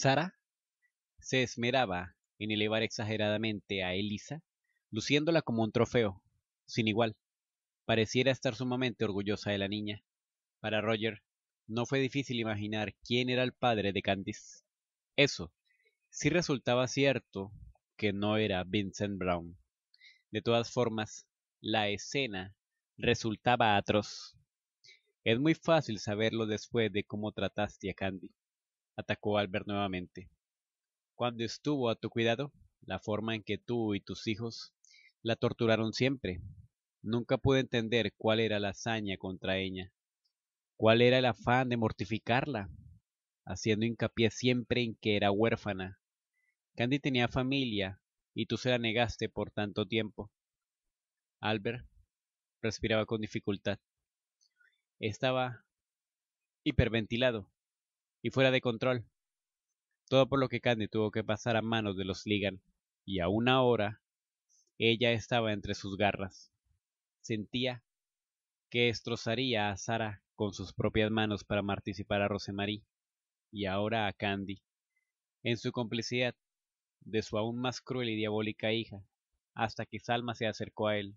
Sara se esmeraba en elevar exageradamente a Elisa, luciéndola como un trofeo, sin igual. Pareciera estar sumamente orgullosa de la niña. Para Roger, no fue difícil imaginar quién era el padre de Candice. Eso, sí resultaba cierto que no era Vincent Brown. De todas formas, la escena resultaba atroz. Es muy fácil saberlo después de cómo trataste a Candy atacó Albert nuevamente. Cuando estuvo a tu cuidado, la forma en que tú y tus hijos la torturaron siempre. Nunca pude entender cuál era la hazaña contra ella, cuál era el afán de mortificarla, haciendo hincapié siempre en que era huérfana. Candy tenía familia y tú se la negaste por tanto tiempo. Albert respiraba con dificultad. Estaba hiperventilado y fuera de control. Todo por lo que Candy tuvo que pasar a manos de los Ligan, y aún ahora ella estaba entre sus garras. Sentía que destrozaría a Sara con sus propias manos para participar a Rosemarie, y ahora a Candy, en su complicidad de su aún más cruel y diabólica hija, hasta que Salma se acercó a él,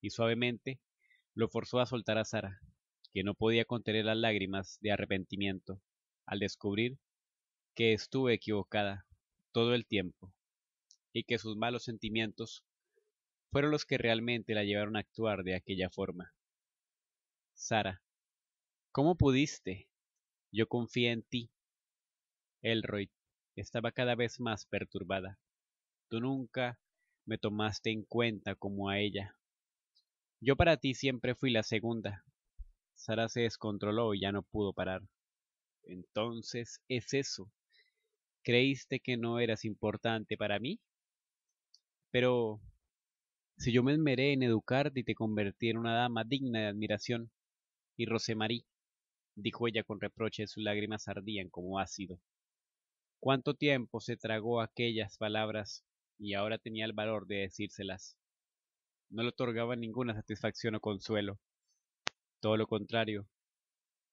y suavemente lo forzó a soltar a Sara, que no podía contener las lágrimas de arrepentimiento al descubrir que estuve equivocada todo el tiempo y que sus malos sentimientos fueron los que realmente la llevaron a actuar de aquella forma. Sara, ¿cómo pudiste? Yo confié en ti. Elroy estaba cada vez más perturbada. Tú nunca me tomaste en cuenta como a ella. Yo para ti siempre fui la segunda, Sara se descontroló y ya no pudo parar. Entonces es eso. ¿Creíste que no eras importante para mí? Pero si yo me esmeré en educarte y te convertí en una dama digna de admiración, y Rosemarie, dijo ella con reproche, sus lágrimas ardían como ácido. Cuánto tiempo se tragó aquellas palabras y ahora tenía el valor de decírselas. No le otorgaba ninguna satisfacción o consuelo. Todo lo contrario,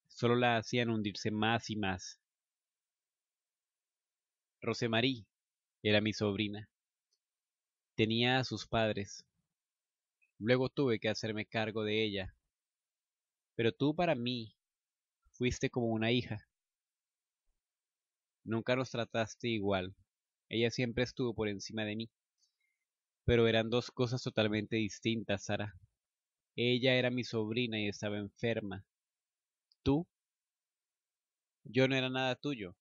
solo la hacían hundirse más y más. Rosemarie era mi sobrina. Tenía a sus padres. Luego tuve que hacerme cargo de ella. Pero tú para mí fuiste como una hija. Nunca nos trataste igual. Ella siempre estuvo por encima de mí. Pero eran dos cosas totalmente distintas, Sara. Ella era mi sobrina y estaba enferma. ¿Tú? Yo no era nada tuyo.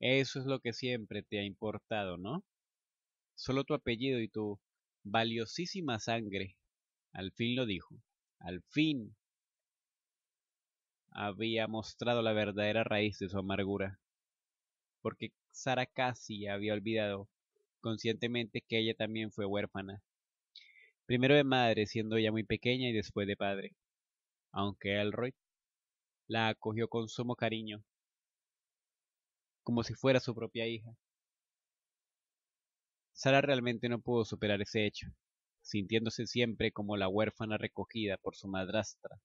Eso es lo que siempre te ha importado, ¿no? Solo tu apellido y tu valiosísima sangre. Al fin lo dijo. Al fin había mostrado la verdadera raíz de su amargura. Porque Sara casi había olvidado conscientemente que ella también fue huérfana primero de madre siendo ella muy pequeña y después de padre, aunque Elroy la acogió con sumo cariño, como si fuera su propia hija. Sara realmente no pudo superar ese hecho, sintiéndose siempre como la huérfana recogida por su madrastra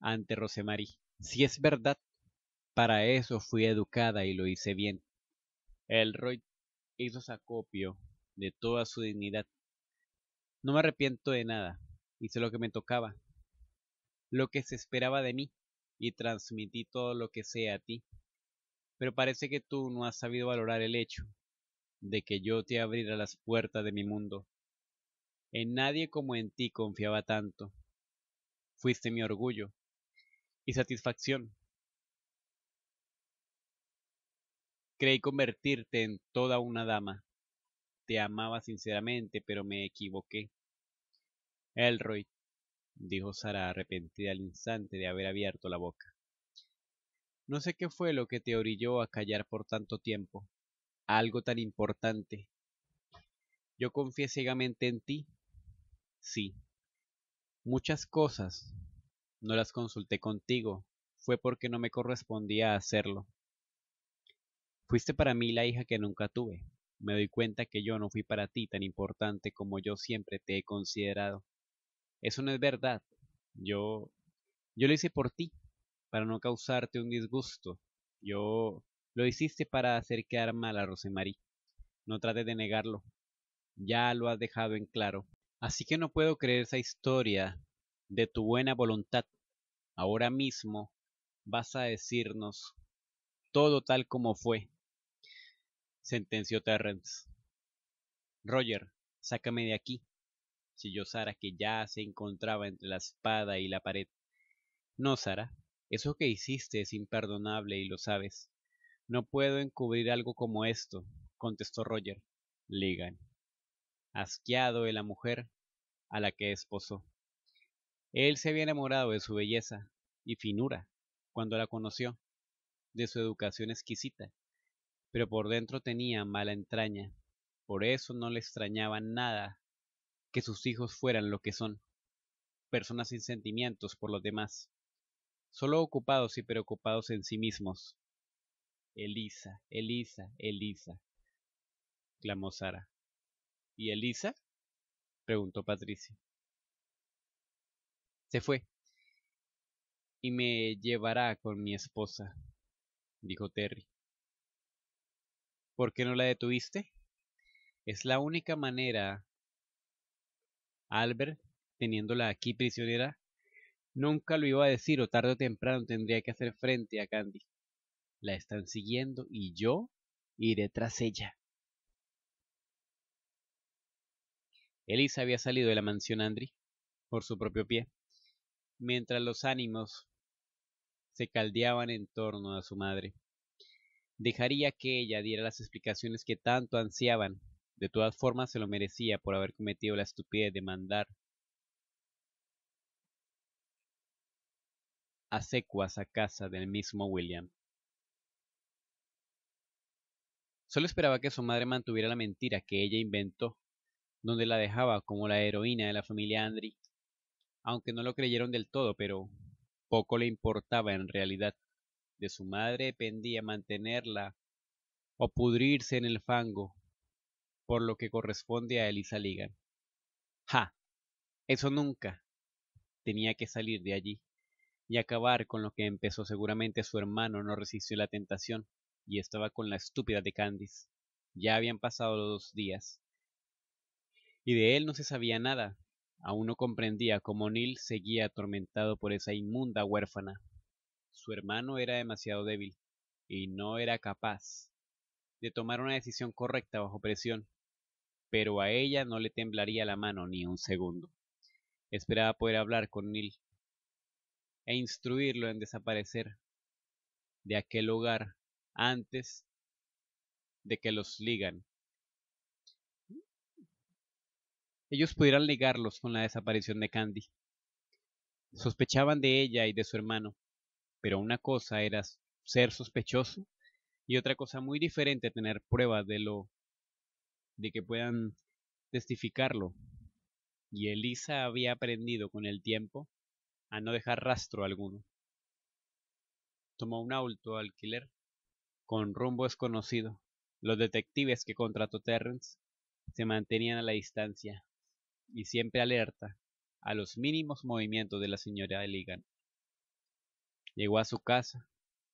ante Rosemary. Si es verdad, para eso fui educada y lo hice bien. Elroy hizo acopio de toda su dignidad no me arrepiento de nada, hice lo que me tocaba, lo que se esperaba de mí, y transmití todo lo que sé a ti. Pero parece que tú no has sabido valorar el hecho de que yo te abriera las puertas de mi mundo. En nadie como en ti confiaba tanto. Fuiste mi orgullo y satisfacción. Creí convertirte en toda una dama te amaba sinceramente, pero me equivoqué. Elroy, dijo Sara arrepentida al instante de haber abierto la boca. No sé qué fue lo que te orilló a callar por tanto tiempo, algo tan importante. Yo confié ciegamente en ti. Sí. Muchas cosas. No las consulté contigo. Fue porque no me correspondía hacerlo. Fuiste para mí la hija que nunca tuve, me doy cuenta que yo no fui para ti tan importante como yo siempre te he considerado. Eso no es verdad. Yo yo lo hice por ti, para no causarte un disgusto. Yo lo hiciste para hacer quedar mal a Rosemary. No trates de negarlo. Ya lo has dejado en claro. Así que no puedo creer esa historia de tu buena voluntad. Ahora mismo vas a decirnos todo tal como fue, sentenció Terrence. Roger, sácame de aquí, chilló Sara, que ya se encontraba entre la espada y la pared. No, Sara, eso que hiciste es imperdonable y lo sabes. No puedo encubrir algo como esto, contestó Roger Ligan, asqueado de la mujer a la que esposó. Él se había enamorado de su belleza y finura cuando la conoció, de su educación exquisita pero por dentro tenía mala entraña. Por eso no le extrañaba nada que sus hijos fueran lo que son, personas sin sentimientos por los demás, solo ocupados y preocupados en sí mismos. Elisa, Elisa, Elisa, clamó Sara. ¿Y Elisa? preguntó Patricia. Se fue. Y me llevará con mi esposa, dijo Terry. ¿Por qué no la detuviste? Es la única manera, Albert, teniéndola aquí prisionera, nunca lo iba a decir o tarde o temprano tendría que hacer frente a Candy. La están siguiendo y yo iré tras ella. Elisa había salido de la mansión Andri por su propio pie, mientras los ánimos se caldeaban en torno a su madre. Dejaría que ella diera las explicaciones que tanto ansiaban. De todas formas se lo merecía por haber cometido la estupidez de mandar a secuas a casa del mismo William. Solo esperaba que su madre mantuviera la mentira que ella inventó, donde la dejaba como la heroína de la familia Andry, aunque no lo creyeron del todo, pero poco le importaba en realidad. De su madre dependía mantenerla o pudrirse en el fango, por lo que corresponde a Elisa Ligan. ¡Ja! Eso nunca. Tenía que salir de allí y acabar con lo que empezó. Seguramente su hermano no resistió la tentación y estaba con la estúpida de Candice. Ya habían pasado los dos días. Y de él no se sabía nada. Aún no comprendía cómo Neil seguía atormentado por esa inmunda huérfana. Su hermano era demasiado débil y no era capaz de tomar una decisión correcta bajo presión, pero a ella no le temblaría la mano ni un segundo. Esperaba poder hablar con Neil e instruirlo en desaparecer de aquel hogar antes de que los ligan. Ellos pudieran ligarlos con la desaparición de Candy. Sospechaban de ella y de su hermano, pero una cosa era ser sospechoso y otra cosa muy diferente tener pruebas de lo de que puedan testificarlo. Y Elisa había aprendido con el tiempo a no dejar rastro alguno. Tomó un auto alquiler con rumbo desconocido. Los detectives que contrató Terrence se mantenían a la distancia y siempre alerta a los mínimos movimientos de la señora Eligan. Llegó a su casa,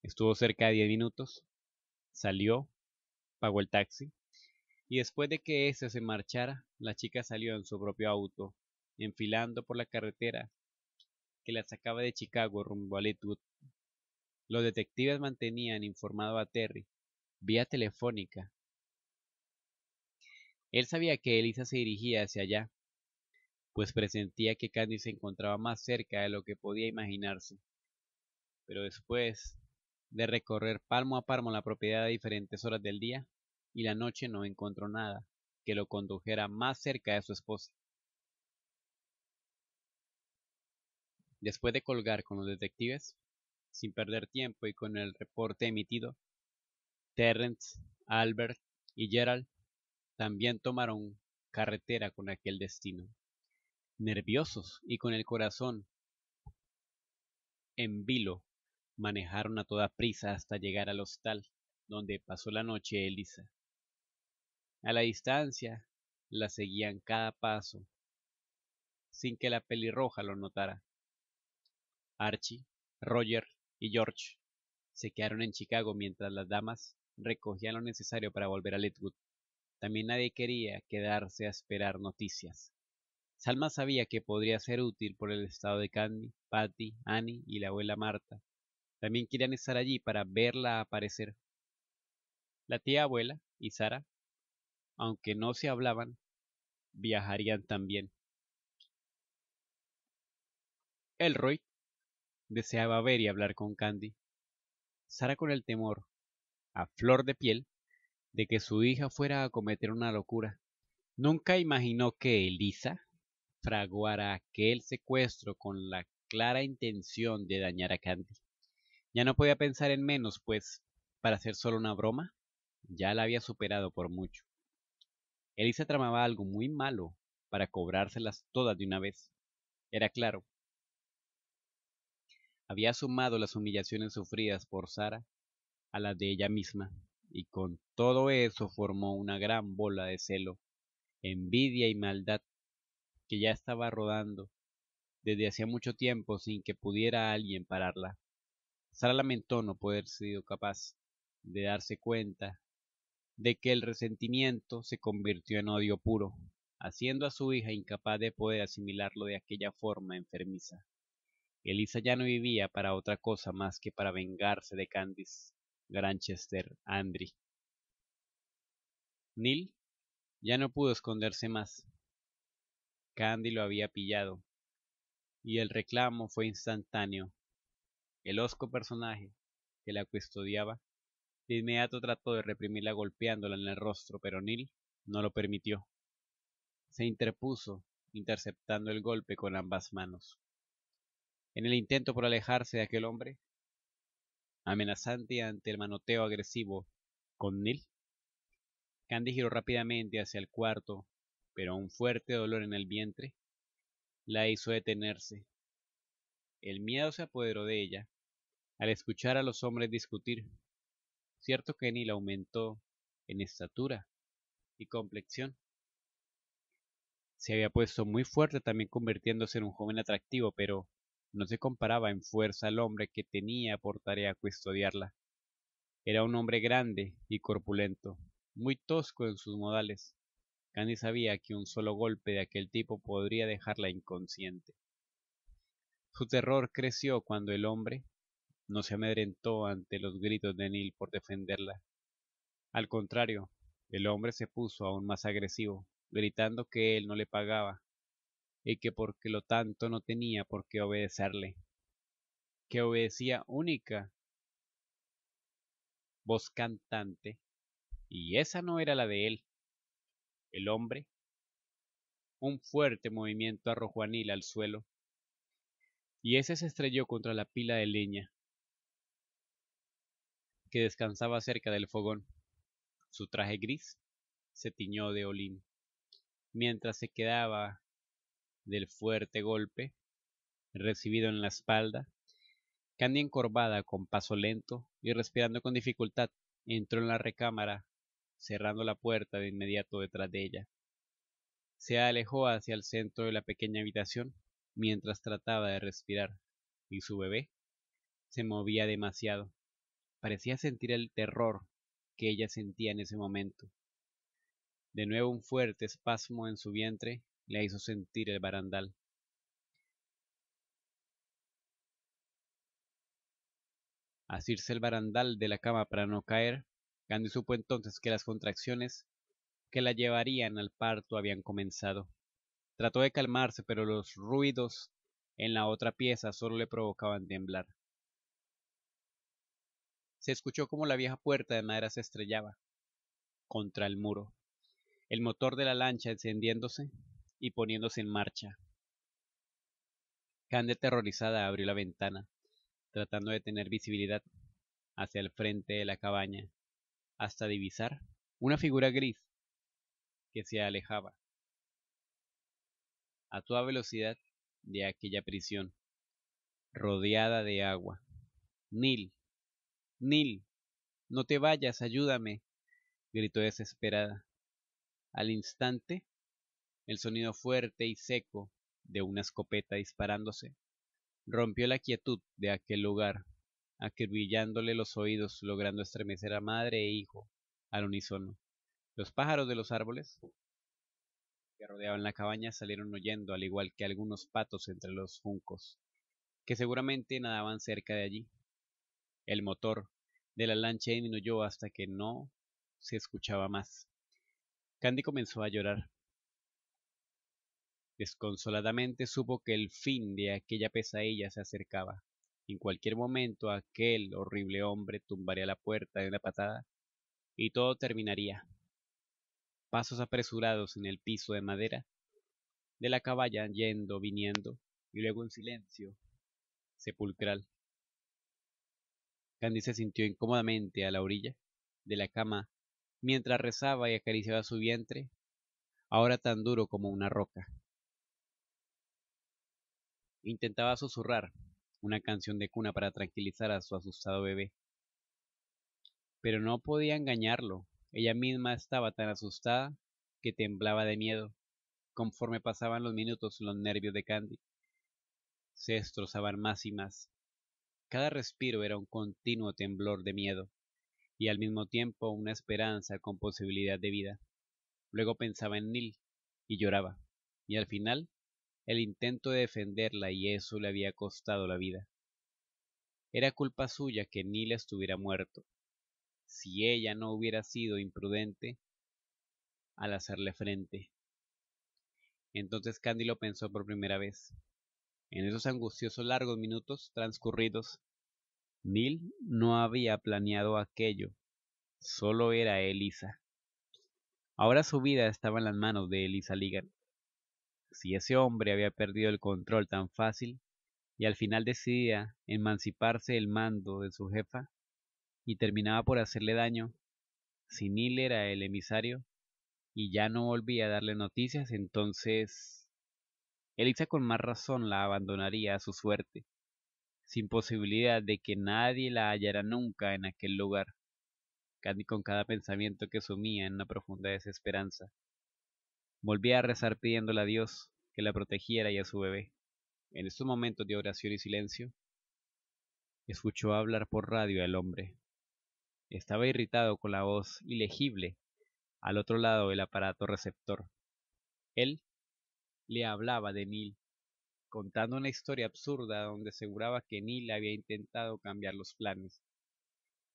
estuvo cerca de 10 minutos, salió, pagó el taxi y después de que ese se marchara, la chica salió en su propio auto, enfilando por la carretera que la sacaba de Chicago rumbo a Litwood. Los detectives mantenían informado a Terry vía telefónica. Él sabía que Elisa se dirigía hacia allá, pues presentía que Candy se encontraba más cerca de lo que podía imaginarse pero después de recorrer palmo a palmo la propiedad a diferentes horas del día y la noche no encontró nada que lo condujera más cerca de su esposa. Después de colgar con los detectives, sin perder tiempo y con el reporte emitido, Terrence, Albert y Gerald también tomaron carretera con aquel destino, nerviosos y con el corazón en vilo manejaron a toda prisa hasta llegar al hostal, donde pasó la noche Elisa. A la distancia la seguían cada paso, sin que la pelirroja lo notara. Archie, Roger y George se quedaron en Chicago mientras las damas recogían lo necesario para volver a Letwood. También nadie quería quedarse a esperar noticias. Salma sabía que podría ser útil por el estado de Candy, Patty, Annie y la abuela Marta, también querían estar allí para verla aparecer. La tía abuela y Sara, aunque no se hablaban, viajarían también. Elroy deseaba ver y hablar con Candy. Sara con el temor, a flor de piel, de que su hija fuera a cometer una locura. Nunca imaginó que Elisa fraguara aquel secuestro con la clara intención de dañar a Candy. Ya no podía pensar en menos, pues, para hacer solo una broma, ya la había superado por mucho. Elisa tramaba algo muy malo para cobrárselas todas de una vez. Era claro. Había sumado las humillaciones sufridas por Sara a las de ella misma, y con todo eso formó una gran bola de celo, envidia y maldad que ya estaba rodando desde hacía mucho tiempo sin que pudiera alguien pararla. Sara lamentó no poder sido capaz de darse cuenta de que el resentimiento se convirtió en odio puro, haciendo a su hija incapaz de poder asimilarlo de aquella forma enfermiza. Elisa ya no vivía para otra cosa más que para vengarse de Candice Granchester Andry. Neil ya no pudo esconderse más. Candy lo había pillado, y el reclamo fue instantáneo. El hosco personaje que la custodiaba de inmediato trató de reprimirla golpeándola en el rostro, pero Neil no lo permitió. Se interpuso, interceptando el golpe con ambas manos. En el intento por alejarse de aquel hombre, amenazante ante el manoteo agresivo con Neil, Candy giró rápidamente hacia el cuarto, pero un fuerte dolor en el vientre la hizo detenerse. El miedo se apoderó de ella al escuchar a los hombres discutir. Cierto que Neil aumentó en estatura y complexión. Se había puesto muy fuerte también convirtiéndose en un joven atractivo, pero no se comparaba en fuerza al hombre que tenía por tarea custodiarla. Era un hombre grande y corpulento, muy tosco en sus modales. Candy sabía que un solo golpe de aquel tipo podría dejarla inconsciente. Su terror creció cuando el hombre, no se amedrentó ante los gritos de Anil por defenderla. Al contrario, el hombre se puso aún más agresivo, gritando que él no le pagaba y que porque lo tanto no tenía por qué obedecerle, que obedecía única voz cantante, y esa no era la de él. El hombre. Un fuerte movimiento arrojó a Nil al suelo, y ese se estrelló contra la pila de leña, que descansaba cerca del fogón. Su traje gris se tiñó de olín. Mientras se quedaba del fuerte golpe recibido en la espalda, Candy encorvada con paso lento y respirando con dificultad, entró en la recámara, cerrando la puerta de inmediato detrás de ella. Se alejó hacia el centro de la pequeña habitación mientras trataba de respirar, y su bebé se movía demasiado. Parecía sentir el terror que ella sentía en ese momento. De nuevo un fuerte espasmo en su vientre le hizo sentir el barandal. asirse el barandal de la cama para no caer, Gandhi supo entonces que las contracciones que la llevarían al parto habían comenzado. Trató de calmarse, pero los ruidos en la otra pieza solo le provocaban temblar se escuchó como la vieja puerta de madera se estrellaba contra el muro, el motor de la lancha encendiéndose y poniéndose en marcha. Cande aterrorizada abrió la ventana, tratando de tener visibilidad hacia el frente de la cabaña, hasta divisar una figura gris que se alejaba a toda velocidad de aquella prisión, rodeada de agua. Nil Nil, no te vayas, ayúdame, gritó desesperada. Al instante, el sonido fuerte y seco de una escopeta disparándose rompió la quietud de aquel lugar, acribillándole los oídos, logrando estremecer a madre e hijo al unísono. Los pájaros de los árboles que rodeaban la cabaña salieron huyendo, al igual que algunos patos entre los juncos, que seguramente nadaban cerca de allí. El motor de la lancha disminuyó hasta que no se escuchaba más. Candy comenzó a llorar. Desconsoladamente supo que el fin de aquella pesadilla se acercaba. En cualquier momento aquel horrible hombre tumbaría la puerta de una patada y todo terminaría. Pasos apresurados en el piso de madera de la caballa yendo, viniendo, y luego en silencio sepulcral. Candy se sintió incómodamente a la orilla de la cama mientras rezaba y acariciaba su vientre, ahora tan duro como una roca. Intentaba susurrar una canción de cuna para tranquilizar a su asustado bebé. Pero no podía engañarlo. Ella misma estaba tan asustada que temblaba de miedo. Conforme pasaban los minutos, los nervios de Candy se destrozaban más y más. Cada respiro era un continuo temblor de miedo, y al mismo tiempo una esperanza con posibilidad de vida. Luego pensaba en Neil, y lloraba, y al final el intento de defenderla y eso le había costado la vida. Era culpa suya que Neil estuviera muerto. Si ella no hubiera sido imprudente al hacerle frente. Entonces Candy lo pensó por primera vez. En esos angustiosos largos minutos transcurridos, Neil no había planeado aquello, solo era Elisa. Ahora su vida estaba en las manos de Elisa Ligan. Si ese hombre había perdido el control tan fácil y al final decidía emanciparse del mando de su jefa y terminaba por hacerle daño, si Neil era el emisario y ya no volvía a darle noticias, entonces Elisa con más razón la abandonaría a su suerte, sin posibilidad de que nadie la hallara nunca en aquel lugar, casi con cada pensamiento que sumía en una profunda desesperanza. Volvía a rezar pidiéndole a Dios que la protegiera y a su bebé. En estos momentos de oración y silencio, escuchó hablar por radio al hombre. Estaba irritado con la voz ilegible al otro lado del aparato receptor. Él le hablaba de Neil, contando una historia absurda donde aseguraba que Neil había intentado cambiar los planes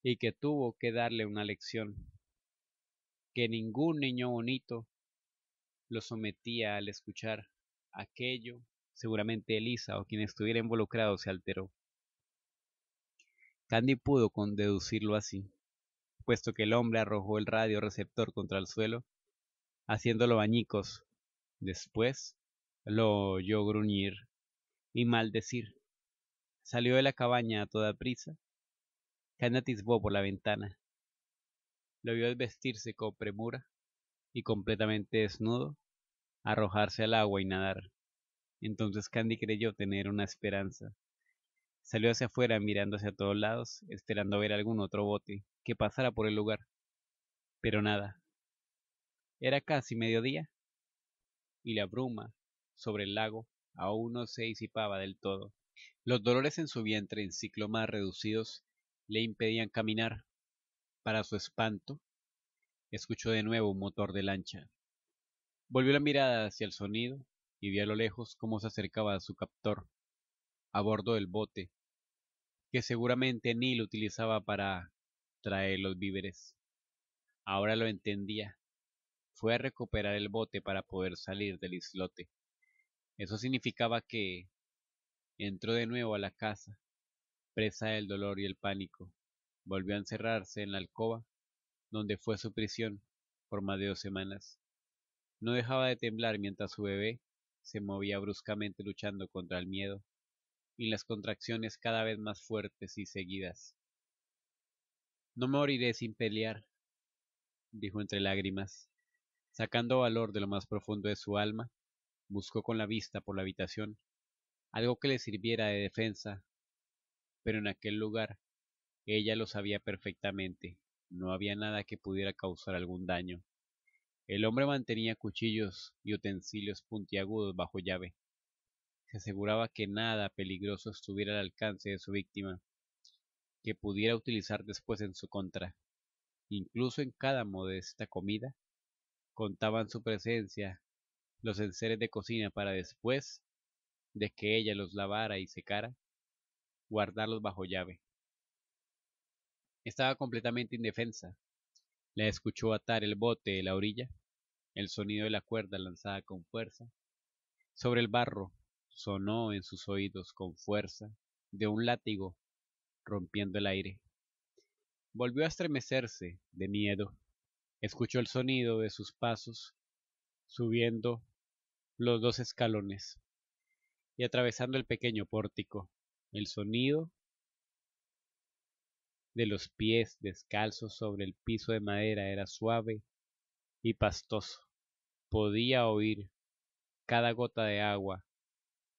y que tuvo que darle una lección, que ningún niño bonito lo sometía al escuchar aquello, seguramente Elisa o quien estuviera involucrado se alteró. Candy pudo deducirlo así, puesto que el hombre arrojó el radio receptor contra el suelo, haciéndolo bañicos. Después, lo oyó gruñir y maldecir. Salió de la cabaña a toda prisa. Candy atisbó por la ventana. Lo vio desvestirse con premura y completamente desnudo, arrojarse al agua y nadar. Entonces Candy creyó tener una esperanza. Salió hacia afuera mirando a todos lados, esperando ver algún otro bote que pasara por el lugar. Pero nada. Era casi mediodía y la bruma sobre el lago aún no se disipaba del todo. Los dolores en su vientre en ciclo más reducidos le impedían caminar. Para su espanto, escuchó de nuevo un motor de lancha. Volvió la mirada hacia el sonido y vio a lo lejos cómo se acercaba a su captor, a bordo del bote, que seguramente lo utilizaba para traer los víveres. Ahora lo entendía. Fue a recuperar el bote para poder salir del islote. Eso significaba que entró de nuevo a la casa, presa del dolor y el pánico. Volvió a encerrarse en la alcoba, donde fue su prisión por más de dos semanas. No dejaba de temblar mientras su bebé se movía bruscamente luchando contra el miedo y las contracciones cada vez más fuertes y seguidas. No moriré sin pelear, dijo entre lágrimas, sacando valor de lo más profundo de su alma Buscó con la vista por la habitación algo que le sirviera de defensa, pero en aquel lugar ella lo sabía perfectamente, no había nada que pudiera causar algún daño. El hombre mantenía cuchillos y utensilios puntiagudos bajo llave. Se aseguraba que nada peligroso estuviera al alcance de su víctima, que pudiera utilizar después en su contra. Incluso en cada modesta comida, contaban su presencia los enseres de cocina para después de que ella los lavara y secara, guardarlos bajo llave. Estaba completamente indefensa. La escuchó atar el bote de la orilla, el sonido de la cuerda lanzada con fuerza. Sobre el barro sonó en sus oídos con fuerza de un látigo rompiendo el aire. Volvió a estremecerse de miedo. Escuchó el sonido de sus pasos subiendo los dos escalones y atravesando el pequeño pórtico, el sonido de los pies descalzos sobre el piso de madera era suave y pastoso. Podía oír cada gota de agua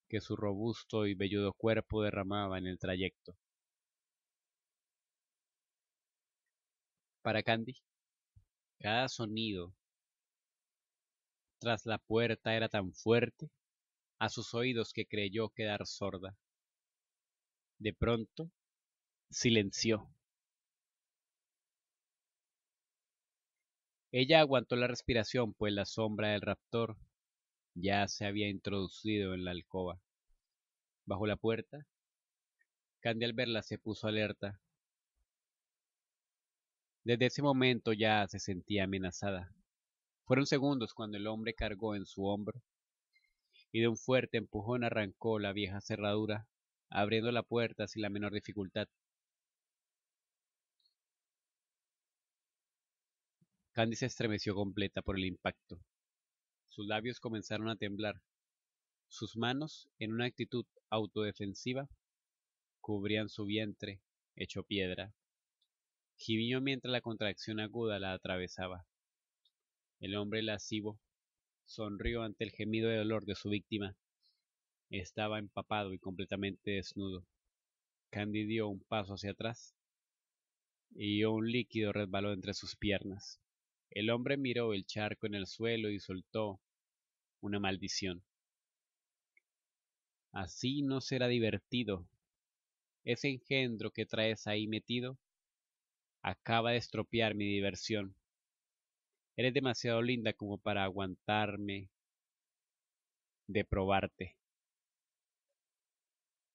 que su robusto y velludo cuerpo derramaba en el trayecto. Para Candy, cada sonido tras la puerta era tan fuerte a sus oídos que creyó quedar sorda. De pronto, silenció. Ella aguantó la respiración, pues la sombra del raptor ya se había introducido en la alcoba. Bajo la puerta, Candy al verla se puso alerta. Desde ese momento ya se sentía amenazada. Fueron segundos cuando el hombre cargó en su hombro y de un fuerte empujón arrancó la vieja cerradura, abriendo la puerta sin la menor dificultad. Candy se estremeció completa por el impacto. Sus labios comenzaron a temblar. Sus manos, en una actitud autodefensiva, cubrían su vientre, hecho piedra. Gimió mientras la contracción aguda la atravesaba. El hombre lascivo sonrió ante el gemido de dolor de su víctima. Estaba empapado y completamente desnudo. Candy dio un paso hacia atrás y un líquido resbaló entre sus piernas. El hombre miró el charco en el suelo y soltó una maldición. Así no será divertido. Ese engendro que traes ahí metido acaba de estropear mi diversión. Eres demasiado linda como para aguantarme de probarte.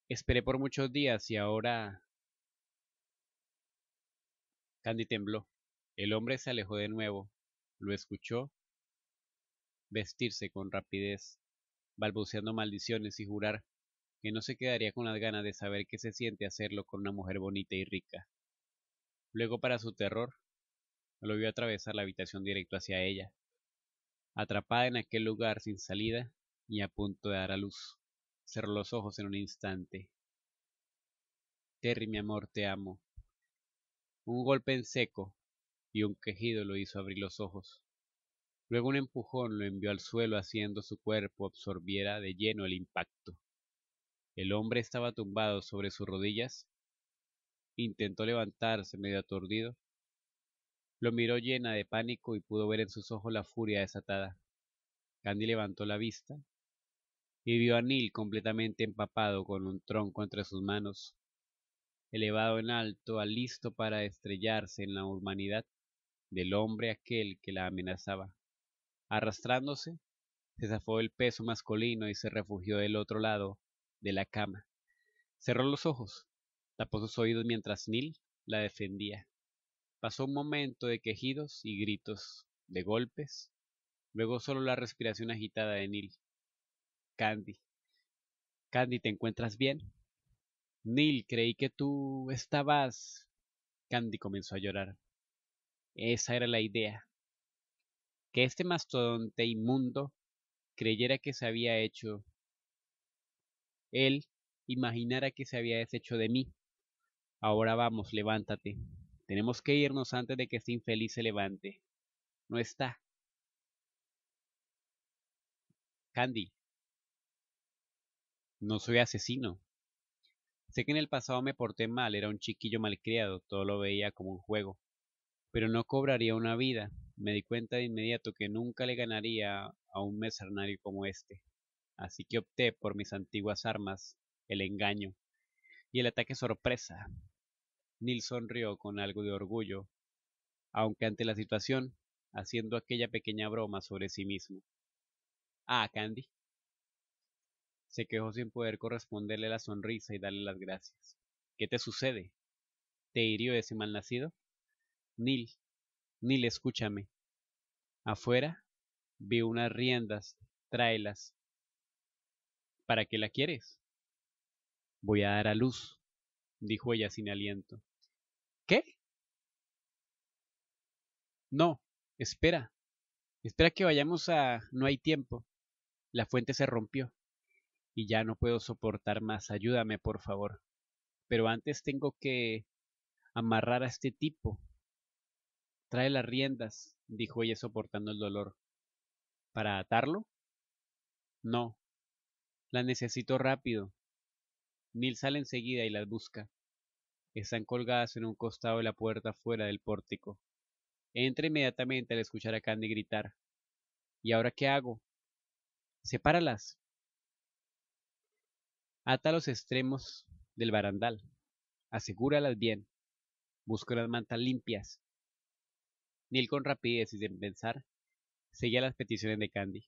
Esperé por muchos días y ahora... Candy tembló. El hombre se alejó de nuevo. Lo escuchó vestirse con rapidez, balbuceando maldiciones y jurar que no se quedaría con las ganas de saber qué se siente hacerlo con una mujer bonita y rica. Luego, para su terror, lo vio atravesar la habitación directo hacia ella, atrapada en aquel lugar sin salida y a punto de dar a luz. Cerró los ojos en un instante. Terry, mi amor, te amo. Un golpe en seco y un quejido lo hizo abrir los ojos. Luego un empujón lo envió al suelo haciendo su cuerpo absorbiera de lleno el impacto. El hombre estaba tumbado sobre sus rodillas. Intentó levantarse medio aturdido, lo miró llena de pánico y pudo ver en sus ojos la furia desatada. Candy levantó la vista y vio a Neil completamente empapado con un tronco entre sus manos, elevado en alto, a listo para estrellarse en la humanidad del hombre aquel que la amenazaba. Arrastrándose, se zafó del peso masculino y se refugió del otro lado de la cama. Cerró los ojos, tapó sus oídos mientras Neil la defendía. Pasó un momento de quejidos y gritos, de golpes, luego solo la respiración agitada de Neil. Candy. Candy, ¿te encuentras bien? Neil, creí que tú estabas. Candy comenzó a llorar. Esa era la idea. Que este mastodonte inmundo creyera que se había hecho. Él imaginara que se había deshecho de mí. Ahora vamos, levántate. Tenemos que irnos antes de que este infeliz se levante. No está. Candy. No soy asesino. Sé que en el pasado me porté mal, era un chiquillo malcriado, todo lo veía como un juego. Pero no cobraría una vida. Me di cuenta de inmediato que nunca le ganaría a un mercenario como este. Así que opté por mis antiguas armas, el engaño y el ataque sorpresa, Neil sonrió con algo de orgullo, aunque ante la situación, haciendo aquella pequeña broma sobre sí mismo. Ah, Candy. Se quejó sin poder corresponderle la sonrisa y darle las gracias. ¿Qué te sucede? ¿Te hirió ese malnacido? Nil, Nil, escúchame. Afuera vi unas riendas, tráelas. ¿Para qué la quieres? Voy a dar a luz, dijo ella sin aliento. ¿Qué? No, espera. Espera que vayamos a... No hay tiempo. La fuente se rompió. Y ya no puedo soportar más. Ayúdame, por favor. Pero antes tengo que amarrar a este tipo. Trae las riendas, dijo ella soportando el dolor. ¿Para atarlo? No. La necesito rápido. Neil sale enseguida y las busca están colgadas en un costado de la puerta fuera del pórtico. Entra inmediatamente al escuchar a Candy gritar. ¿Y ahora qué hago? Sepáralas. Ata los extremos del barandal. Asegúralas bien. Busca las mantas limpias. Neil con rapidez y sin pensar seguía las peticiones de Candy,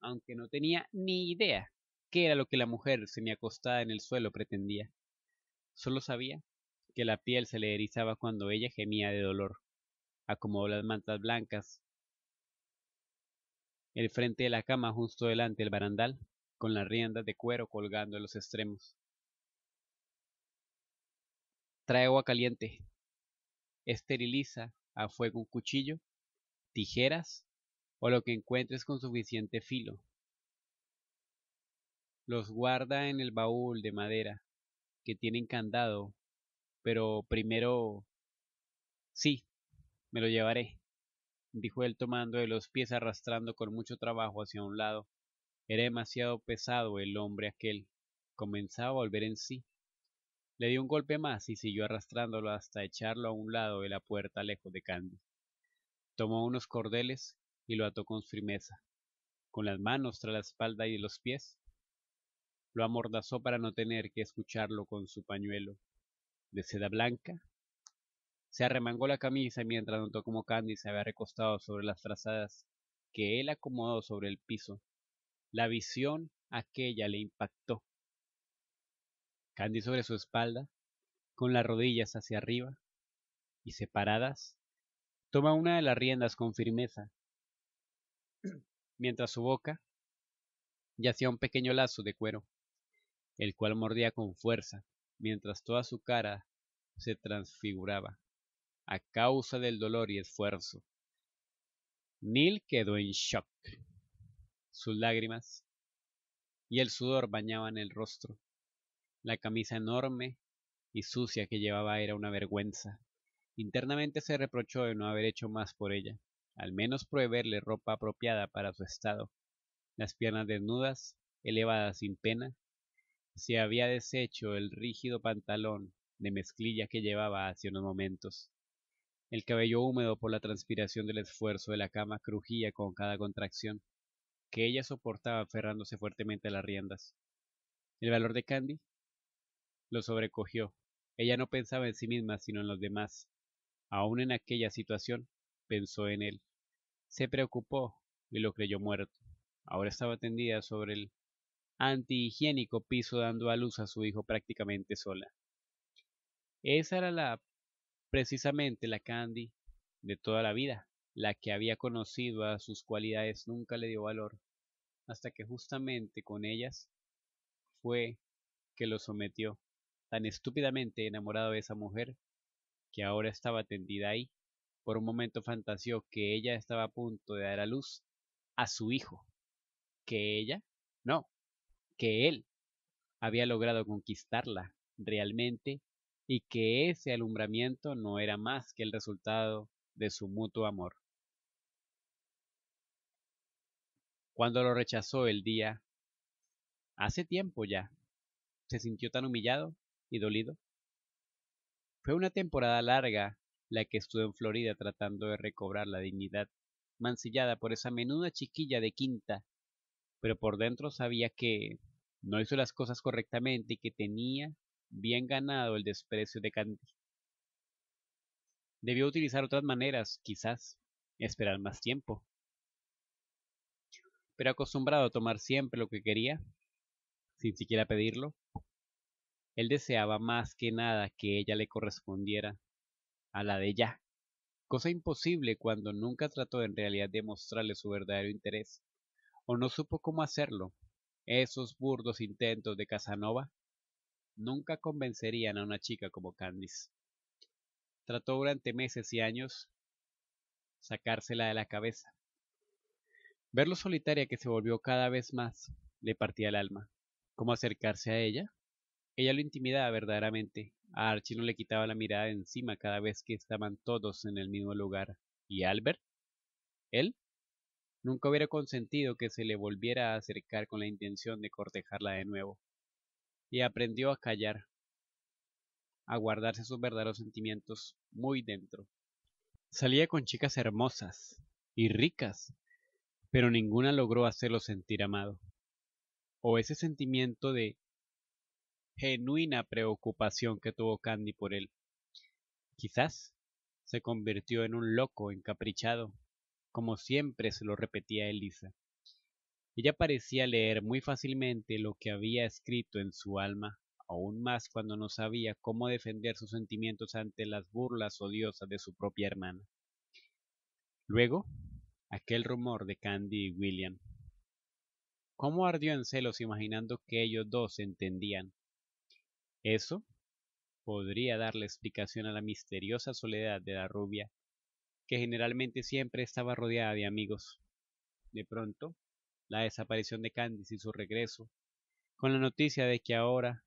aunque no tenía ni idea qué era lo que la mujer semiacostada en el suelo pretendía. Solo sabía que la piel se le erizaba cuando ella gemía de dolor. Acomodó las mantas blancas. El frente de la cama justo delante del barandal, con las riendas de cuero colgando en los extremos. Trae agua caliente. Esteriliza a fuego un cuchillo, tijeras o lo que encuentres con suficiente filo. Los guarda en el baúl de madera que tienen candado pero primero... Sí, me lo llevaré, dijo él tomando de los pies arrastrando con mucho trabajo hacia un lado. Era demasiado pesado el hombre aquel. Comenzaba a volver en sí. Le dio un golpe más y siguió arrastrándolo hasta echarlo a un lado de la puerta lejos de Candy. Tomó unos cordeles y lo ató con firmeza, con las manos tras la espalda y los pies. Lo amordazó para no tener que escucharlo con su pañuelo de seda blanca. Se arremangó la camisa mientras notó como Candy se había recostado sobre las trazadas que él acomodó sobre el piso. La visión aquella le impactó. Candy sobre su espalda, con las rodillas hacia arriba y separadas, toma una de las riendas con firmeza, mientras su boca yacía un pequeño lazo de cuero, el cual mordía con fuerza mientras toda su cara se transfiguraba, a causa del dolor y esfuerzo. Neil quedó en shock. Sus lágrimas y el sudor bañaban el rostro. La camisa enorme y sucia que llevaba era una vergüenza. Internamente se reprochó de no haber hecho más por ella, al menos proveerle ropa apropiada para su estado. Las piernas desnudas, elevadas sin pena, se había deshecho el rígido pantalón de mezclilla que llevaba hace unos momentos. El cabello húmedo por la transpiración del esfuerzo de la cama crujía con cada contracción, que ella soportaba aferrándose fuertemente a las riendas. El valor de Candy lo sobrecogió. Ella no pensaba en sí misma, sino en los demás. Aún en aquella situación, pensó en él. Se preocupó y lo creyó muerto. Ahora estaba tendida sobre el anti-higiénico piso dando a luz a su hijo prácticamente sola. Esa era la precisamente la Candy de toda la vida, la que había conocido a sus cualidades nunca le dio valor, hasta que justamente con ellas fue que lo sometió, tan estúpidamente enamorado de esa mujer, que ahora estaba tendida ahí. Por un momento fantaseó que ella estaba a punto de dar a luz a su hijo, que ella, no, que él había logrado conquistarla realmente y que ese alumbramiento no era más que el resultado de su mutuo amor. Cuando lo rechazó el día, hace tiempo ya, se sintió tan humillado y dolido. Fue una temporada larga la que estuvo en Florida tratando de recobrar la dignidad mancillada por esa menuda chiquilla de quinta, pero por dentro sabía que no hizo las cosas correctamente y que tenía bien ganado el desprecio de Candy. Debió utilizar otras maneras, quizás, esperar más tiempo. Pero acostumbrado a tomar siempre lo que quería, sin siquiera pedirlo, él deseaba más que nada que ella le correspondiera a la de ya, cosa imposible cuando nunca trató en realidad de mostrarle su verdadero interés, o no supo cómo hacerlo, esos burdos intentos de Casanova nunca convencerían a una chica como Candice. Trató durante meses y años sacársela de la cabeza. Verlo solitaria que se volvió cada vez más le partía el alma. ¿Cómo acercarse a ella? Ella lo intimidaba verdaderamente. A Archie no le quitaba la mirada encima cada vez que estaban todos en el mismo lugar. ¿Y Albert? Él nunca hubiera consentido que se le volviera a acercar con la intención de cortejarla de nuevo, y aprendió a callar, a guardarse sus verdaderos sentimientos muy dentro. Salía con chicas hermosas y ricas, pero ninguna logró hacerlo sentir amado, o ese sentimiento de genuina preocupación que tuvo Candy por él. Quizás se convirtió en un loco encaprichado como siempre se lo repetía Elisa. Ella parecía leer muy fácilmente lo que había escrito en su alma, aún más cuando no sabía cómo defender sus sentimientos ante las burlas odiosas de su propia hermana. Luego, aquel rumor de Candy y William. ¿Cómo ardió en celos imaginando que ellos dos entendían? Eso podría darle explicación a la misteriosa soledad de la rubia que generalmente siempre estaba rodeada de amigos. De pronto, la desaparición de Candice y su regreso, con la noticia de que ahora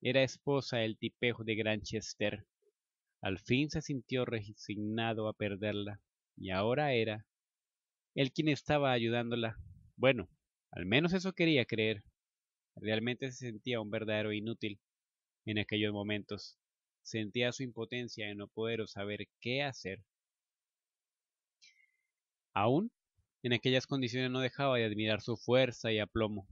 era esposa del tipejo de Granchester. Al fin se sintió resignado a perderla, y ahora era él quien estaba ayudándola. Bueno, al menos eso quería creer. Realmente se sentía un verdadero inútil en aquellos momentos. Sentía su impotencia de no poder o saber qué hacer. Aún, en aquellas condiciones no dejaba de admirar su fuerza y aplomo.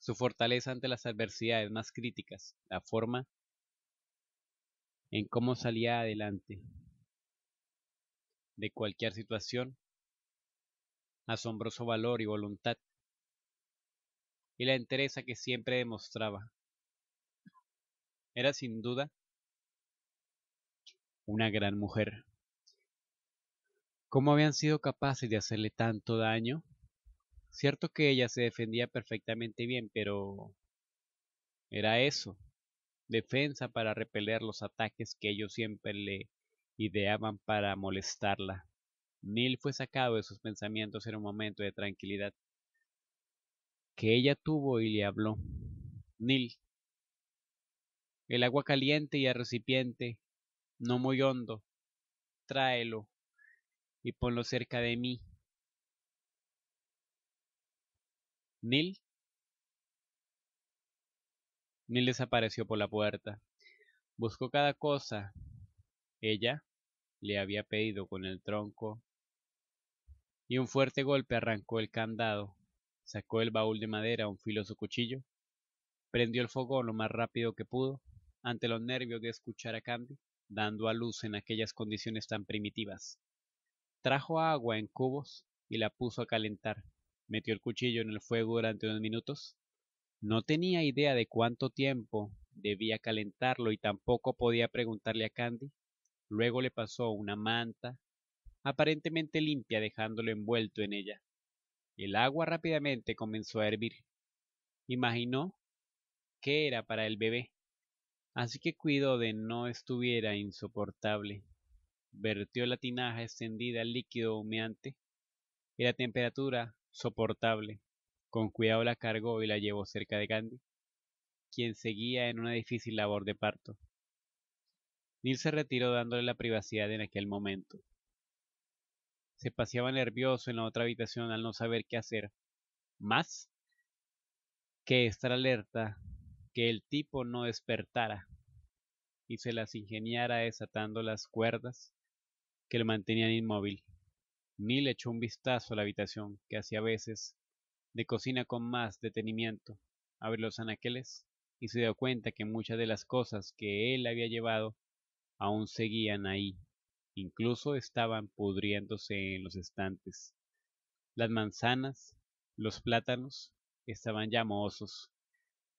Su fortaleza ante las adversidades más críticas, la forma en cómo salía adelante de cualquier situación, asombroso valor y voluntad, y la entereza que siempre demostraba. Era sin duda una gran mujer. ¿Cómo habían sido capaces de hacerle tanto daño? Cierto que ella se defendía perfectamente bien, pero era eso, defensa para repeler los ataques que ellos siempre le ideaban para molestarla. Neil fue sacado de sus pensamientos en un momento de tranquilidad que ella tuvo y le habló. Neil, el agua caliente y el recipiente, no muy hondo, tráelo y ponlo cerca de mí. ¿Nil? Nil desapareció por la puerta. Buscó cada cosa. Ella le había pedido con el tronco. Y un fuerte golpe arrancó el candado. Sacó el baúl de madera, un su cuchillo. Prendió el fogón lo más rápido que pudo ante los nervios de escuchar a Candy dando a luz en aquellas condiciones tan primitivas. Trajo agua en cubos y la puso a calentar. Metió el cuchillo en el fuego durante unos minutos. No tenía idea de cuánto tiempo debía calentarlo y tampoco podía preguntarle a Candy. Luego le pasó una manta, aparentemente limpia, dejándolo envuelto en ella. El agua rápidamente comenzó a hervir. Imaginó qué era para el bebé Así que cuidó de no estuviera insoportable. Vertió la tinaja extendida al líquido humeante Era temperatura soportable. Con cuidado la cargó y la llevó cerca de Gandhi, quien seguía en una difícil labor de parto. Neil se retiró dándole la privacidad en aquel momento. Se paseaba nervioso en la otra habitación al no saber qué hacer, más que estar alerta que el tipo no despertara y se las ingeniara desatando las cuerdas que lo mantenían inmóvil. Neil echó un vistazo a la habitación que hacía veces de cocina con más detenimiento, abrió los anaqueles y se dio cuenta que muchas de las cosas que él había llevado aún seguían ahí, incluso estaban pudriéndose en los estantes. Las manzanas, los plátanos, estaban ya mohosos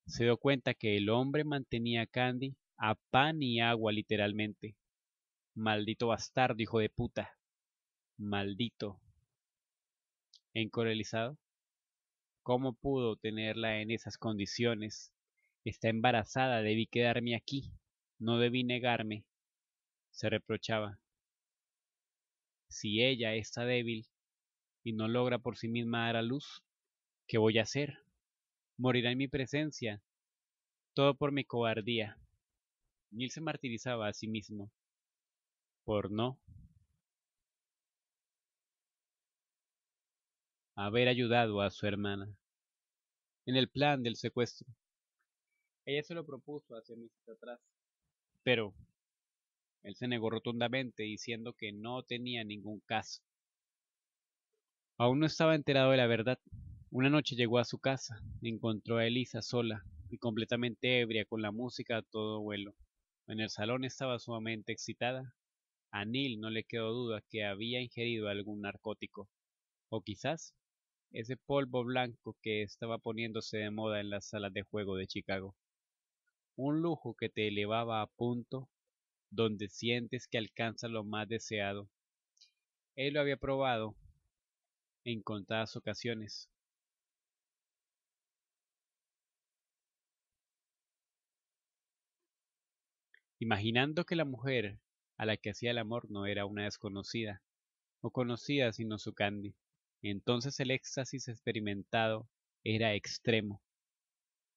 se dio cuenta que el hombre mantenía a Candy a pan y agua literalmente. Maldito bastardo, hijo de puta. Maldito. Encorelizado. ¿Cómo pudo tenerla en esas condiciones? Está embarazada, debí quedarme aquí. No debí negarme. Se reprochaba. Si ella está débil y no logra por sí misma dar a luz, ¿qué voy a hacer? morirá en mi presencia, todo por mi cobardía. Neil se martirizaba a sí mismo, por no haber ayudado a su hermana en el plan del secuestro. Ella se lo propuso hace meses atrás, pero él se negó rotundamente diciendo que no tenía ningún caso. Aún no estaba enterado de la verdad, una noche llegó a su casa, encontró a Elisa sola y completamente ebria con la música a todo vuelo. En el salón estaba sumamente excitada. A Neil no le quedó duda que había ingerido algún narcótico, o quizás ese polvo blanco que estaba poniéndose de moda en las salas de juego de Chicago. Un lujo que te elevaba a punto donde sientes que alcanza lo más deseado. Él lo había probado en contadas ocasiones, imaginando que la mujer a la que hacía el amor no era una desconocida, o conocida sino su Candy. Entonces el éxtasis experimentado era extremo.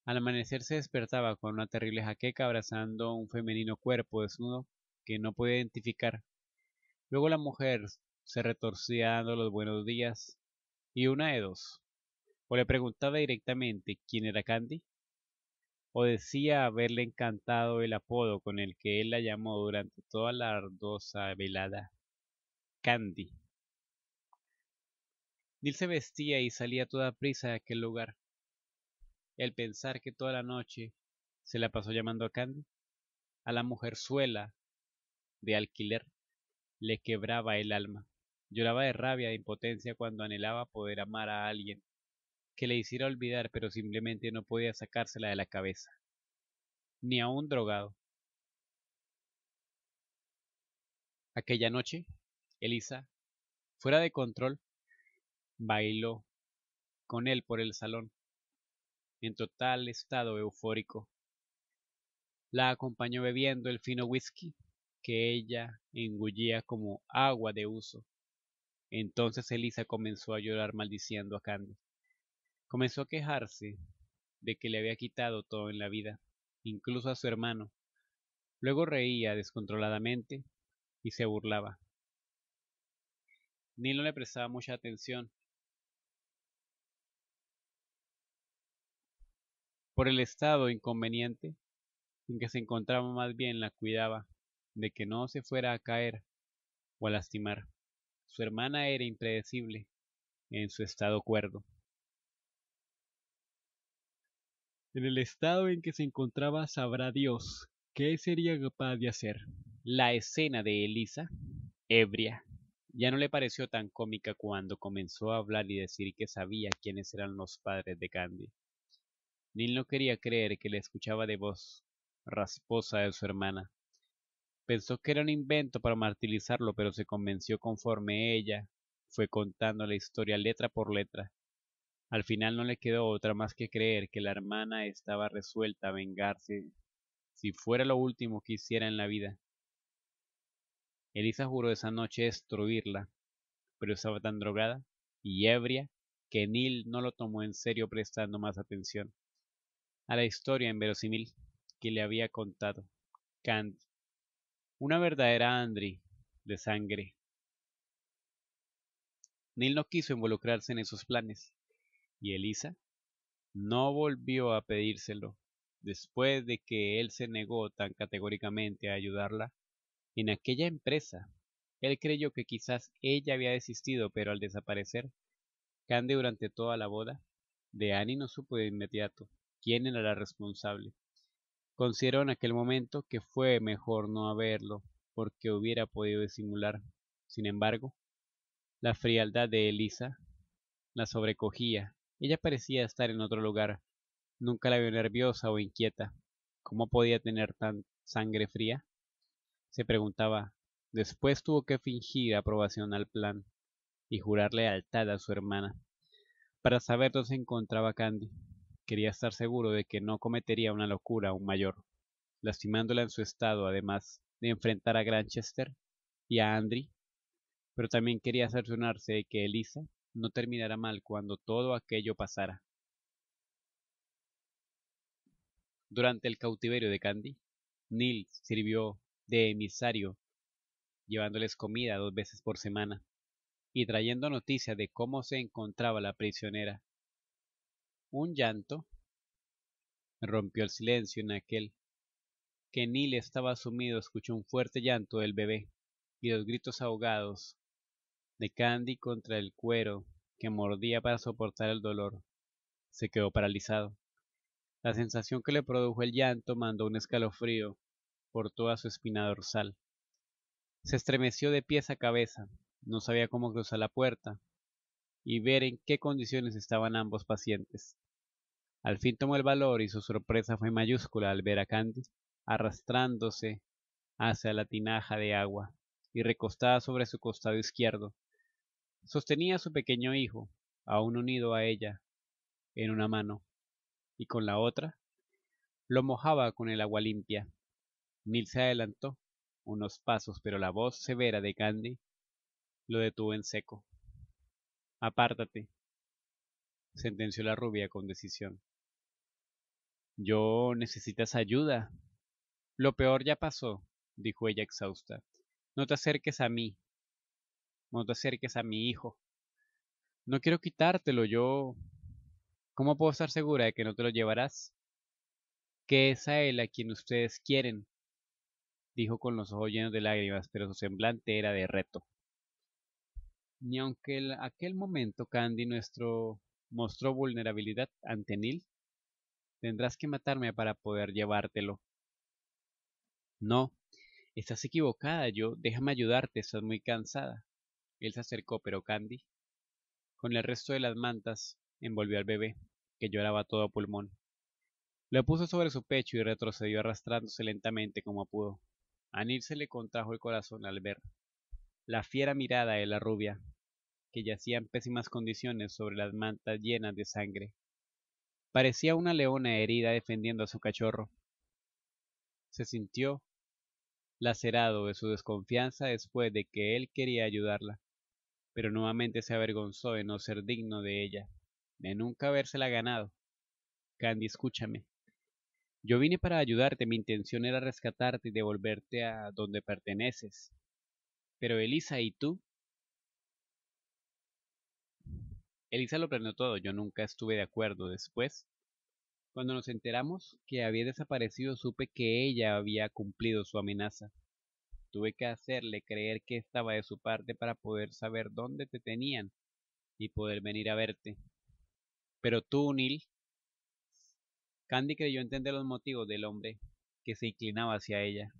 Al amanecer se despertaba con una terrible jaqueca abrazando un femenino cuerpo desnudo que no podía identificar. Luego la mujer se retorcía dando los buenos días, y una de dos. O le preguntaba directamente quién era Candy, o decía haberle encantado el apodo con el que él la llamó durante toda la ardosa velada, Candy. Neil se vestía y salía a toda prisa de aquel lugar. El pensar que toda la noche se la pasó llamando a Candy, a la mujerzuela de alquiler le quebraba el alma. Lloraba de rabia, de impotencia cuando anhelaba poder amar a alguien que le hiciera olvidar, pero simplemente no podía sacársela de la cabeza. Ni a un drogado. Aquella noche, Elisa, fuera de control, bailó con él por el salón, en total estado eufórico. La acompañó bebiendo el fino whisky que ella engullía como agua de uso. Entonces Elisa comenzó a llorar maldiciendo a Candy. Comenzó a quejarse de que le había quitado todo en la vida, incluso a su hermano. Luego reía descontroladamente y se burlaba. Ni no le prestaba mucha atención. Por el estado inconveniente en que se encontraba más bien la cuidaba de que no se fuera a caer o a lastimar. Su hermana era impredecible en su estado cuerdo. En el estado en que se encontraba sabrá Dios qué sería capaz de hacer. La escena de Elisa, ebria, ya no le pareció tan cómica cuando comenzó a hablar y decir que sabía quiénes eran los padres de Candy. Neil no quería creer que le escuchaba de voz rasposa de su hermana. Pensó que era un invento para martirizarlo, pero se convenció conforme ella fue contando la historia letra por letra, al final no le quedó otra más que creer que la hermana estaba resuelta a vengarse si fuera lo último que hiciera en la vida. Elisa juró esa noche destruirla, pero estaba tan drogada y ebria que Neil no lo tomó en serio prestando más atención a la historia inverosímil que le había contado Kant, una verdadera Andri de sangre. Neil no quiso involucrarse en esos planes, y Elisa no volvió a pedírselo después de que él se negó tan categóricamente a ayudarla en aquella empresa. Él creyó que quizás ella había desistido, pero al desaparecer, Cande durante toda la boda, de Annie no supo de inmediato quién era la responsable. Consideró en aquel momento que fue mejor no haberlo, porque hubiera podido disimular. Sin embargo, la frialdad de Elisa la sobrecogía ella parecía estar en otro lugar. Nunca la vio nerviosa o inquieta. ¿Cómo podía tener tan sangre fría? Se preguntaba. Después tuvo que fingir aprobación al plan y jurar lealtad a su hermana. Para saber dónde se encontraba Candy, quería estar seguro de que no cometería una locura aún mayor, lastimándola en su estado, además de enfrentar a Granchester y a Andri, pero también quería asegurarse de que Elisa no terminará mal cuando todo aquello pasara. Durante el cautiverio de Candy, Neil sirvió de emisario, llevándoles comida dos veces por semana y trayendo noticia de cómo se encontraba la prisionera. Un llanto rompió el silencio en aquel que Neil estaba sumido escuchó un fuerte llanto del bebé y los gritos ahogados de Candy contra el cuero que mordía para soportar el dolor. Se quedó paralizado. La sensación que le produjo el llanto mandó un escalofrío por toda su espina dorsal. Se estremeció de pies a cabeza, no sabía cómo cruzar la puerta y ver en qué condiciones estaban ambos pacientes. Al fin tomó el valor y su sorpresa fue mayúscula al ver a Candy arrastrándose hacia la tinaja de agua y recostada sobre su costado izquierdo, Sostenía a su pequeño hijo, aún unido a ella, en una mano, y con la otra lo mojaba con el agua limpia. Mil se adelantó unos pasos, pero la voz severa de Candy lo detuvo en seco. Apártate, sentenció la rubia con decisión. Yo necesitas ayuda. Lo peor ya pasó, dijo ella exhausta. No te acerques a mí, no te acerques a mi hijo. No quiero quitártelo, yo... ¿Cómo puedo estar segura de que no te lo llevarás? Que es a él a quien ustedes quieren, dijo con los ojos llenos de lágrimas, pero su semblante era de reto. Ni aunque en aquel momento Candy nuestro mostró vulnerabilidad ante Neil, tendrás que matarme para poder llevártelo. No, estás equivocada, yo déjame ayudarte, estás muy cansada. Él se acercó, pero Candy, con el resto de las mantas, envolvió al bebé, que lloraba todo pulmón. Lo puso sobre su pecho y retrocedió arrastrándose lentamente como pudo. al se le contrajo el corazón al ver la fiera mirada de la rubia, que yacía en pésimas condiciones sobre las mantas llenas de sangre. Parecía una leona herida defendiendo a su cachorro. Se sintió lacerado de su desconfianza después de que él quería ayudarla pero nuevamente se avergonzó de no ser digno de ella, de nunca habérsela ganado. Candy, escúchame. Yo vine para ayudarte, mi intención era rescatarte y devolverte a donde perteneces. Pero Elisa, ¿y tú? Elisa lo planeó todo, yo nunca estuve de acuerdo. Después, cuando nos enteramos que había desaparecido, supe que ella había cumplido su amenaza. Tuve que hacerle creer que estaba de su parte para poder saber dónde te tenían y poder venir a verte. Pero tú, Neil, Candy creyó entender los motivos del hombre que se inclinaba hacia ella.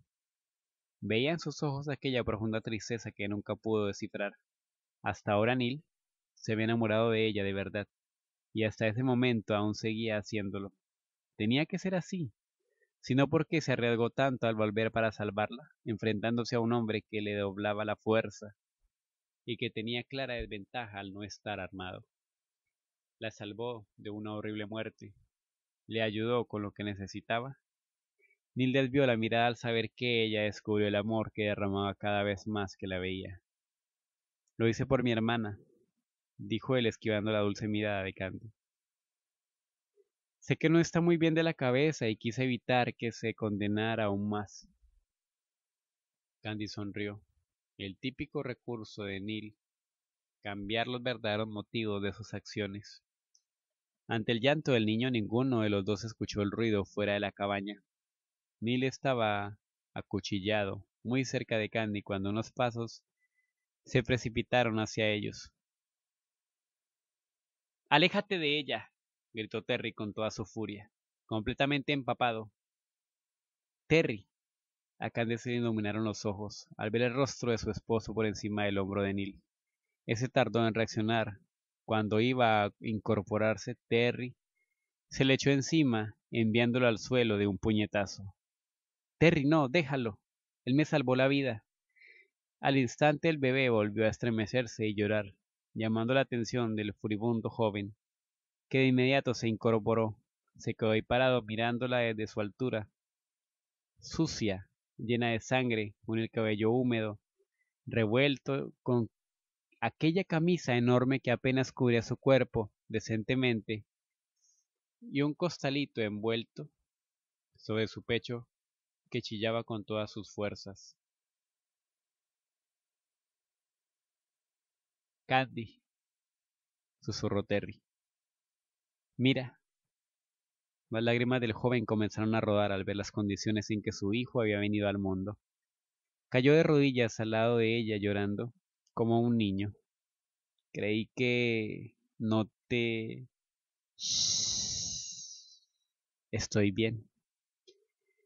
Veía en sus ojos aquella profunda tristeza que nunca pudo descifrar. Hasta ahora Neil se había enamorado de ella de verdad, y hasta ese momento aún seguía haciéndolo. Tenía que ser así, sino porque se arriesgó tanto al volver para salvarla, enfrentándose a un hombre que le doblaba la fuerza y que tenía clara desventaja al no estar armado. La salvó de una horrible muerte, le ayudó con lo que necesitaba. Neil desvió la mirada al saber que ella descubrió el amor que derramaba cada vez más que la veía. Lo hice por mi hermana, dijo él esquivando la dulce mirada de Candy. Sé que no está muy bien de la cabeza y quise evitar que se condenara aún más. Candy sonrió. El típico recurso de Neil, cambiar los verdaderos motivos de sus acciones. Ante el llanto del niño ninguno de los dos escuchó el ruido fuera de la cabaña. Neil estaba acuchillado, muy cerca de Candy, cuando unos pasos se precipitaron hacia ellos. Aléjate de ella, gritó Terry con toda su furia, completamente empapado. Terry. Acá se iluminaron los ojos al ver el rostro de su esposo por encima del hombro de Neil. Ese tardó en reaccionar. Cuando iba a incorporarse, Terry se le echó encima, enviándolo al suelo de un puñetazo. Terry, no, déjalo. Él me salvó la vida. Al instante el bebé volvió a estremecerse y llorar, llamando la atención del furibundo joven, que de inmediato se incorporó. Se quedó ahí parado mirándola desde su altura. Sucia, llena de sangre, con el cabello húmedo, revuelto, con aquella camisa enorme que apenas cubría su cuerpo decentemente, y un costalito envuelto sobre su pecho que chillaba con todas sus fuerzas. Candy, susurró Terry. Mira. Las lágrimas del joven comenzaron a rodar al ver las condiciones en que su hijo había venido al mundo. Cayó de rodillas al lado de ella llorando, como un niño. Creí que no te... Estoy bien.